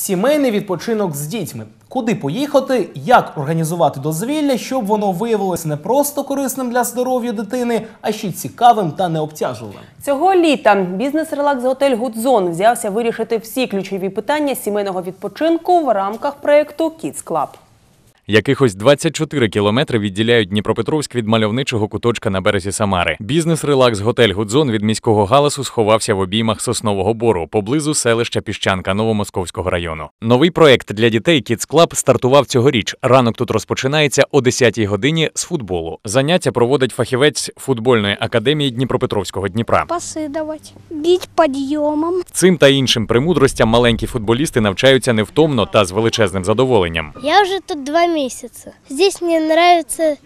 Сімейний відпочинок з дітьми. Куди поїхати, як організувати дозвілля, щоб воно виявилось не просто корисним для здоров'я дитини, а ще цікавим та необтяжливим. Цього літа бізнес релакс готель Гудзон взявся вирішити всі ключові питання сімейного відпочинку в рамках проєкту Kids Клаб. Якихось 24 кілометри відділяють Дніпропетровськ від мальовничого куточка на березі Самари. Бізнес релакс готель Гудзон від міського галасу сховався в обіймах соснового бору поблизу селища Піщанка Новомосковського району. Новий проект для дітей Kids Club стартував цьогоріч. Ранок тут розпочинається о 10-й годині з футболу. Заняття проводить фахівець футбольної академії Дніпропетровського Дніпра. Паси давати, біть підйомом. Цим та іншим примудростям маленькі футболісти навчаються невтомно та з величезним задоволенням. Я вже тут два місяці месяца. Здесь мне нравится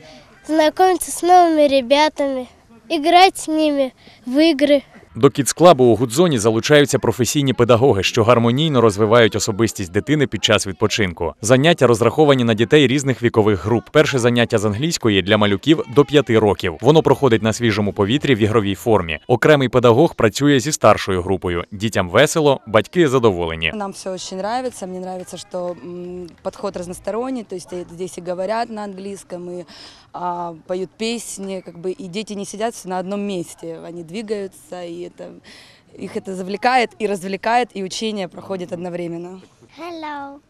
знакомиться с новыми ребятами, играть с ними в игры. До кіцклабу у Гудзоні залучаються професійні педагоги, що гармонійно розвивають особистість дитини під час відпочинку. Заняття розраховані на дітей різних вікових груп. Перше заняття з англійської для малюків до п'яти років. Воно проходить на свіжому повітрі в ігровій формі. Окремий педагог працює зі старшою групою. Дітям весело, батьки задоволені. Нам все дуже подобається. Мені подобається, що підход різносторонній, тобто здесь говорять на англійському, і а, поють пісні, і діти не сидять на одному місці. Вони двигаються і это, их это завлекает и развлекает, и учения проходят одновременно. Hello,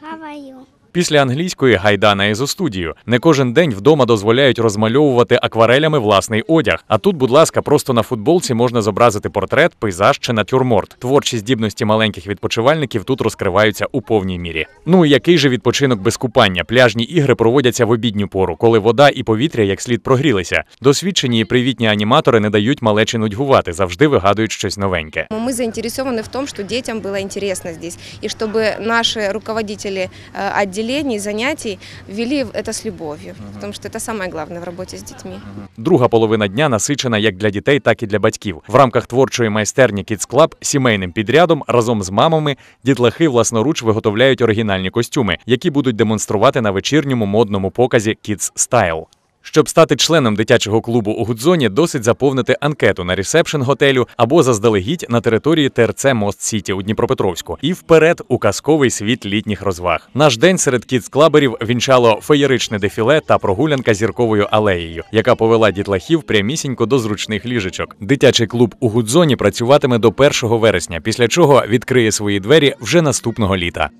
how are you? Після англійської гайдана ізо студію. Не кожен день вдома дозволяють розмальовувати акварелями власний одяг. А тут, будь ласка, просто на футболці можна зобразити портрет, пейзаж чи натюрморт. Творчі здібності маленьких відпочивальників тут розкриваються у повній мірі. Ну і який же відпочинок без купання? Пляжні ігри проводяться в обідню пору, коли вода і повітря як слід прогрілися. Досвідчені і привітні аніматори не дають малечі нудьгувати, завжди вигадують щось новеньке. Ми заінтересовані в тому, що дітям було цікаво тут. і щоб наші руководителі відділу е, отделений, занятий ввели это с любовью, потому что это самое главное в роботі з дітьми. Друга половина дня насичена як для дітей, так і для батьків. В рамках творчої майстерні Kids Club сімейним підрядом разом з мамами дітлахи власноруч виготовляють оригінальні костюми, які будуть демонструвати на вечірньому модному показі Kids Style. Щоб стати членом дитячого клубу у Гудзоні, досить заповнити анкету на ресепшн готелю або заздалегідь на території ТРЦ Мост Сіті у Дніпропетровську і вперед у казковий світ літніх розваг. Наш день серед кіт-клаберів вінчало феєричне дефіле та прогулянка зірковою алеєю, яка повела дітлахів прямісінько до зручних ліжечок. Дитячий клуб у Гудзоні працюватиме до 1 вересня, після чого відкриє свої двері вже наступного літа.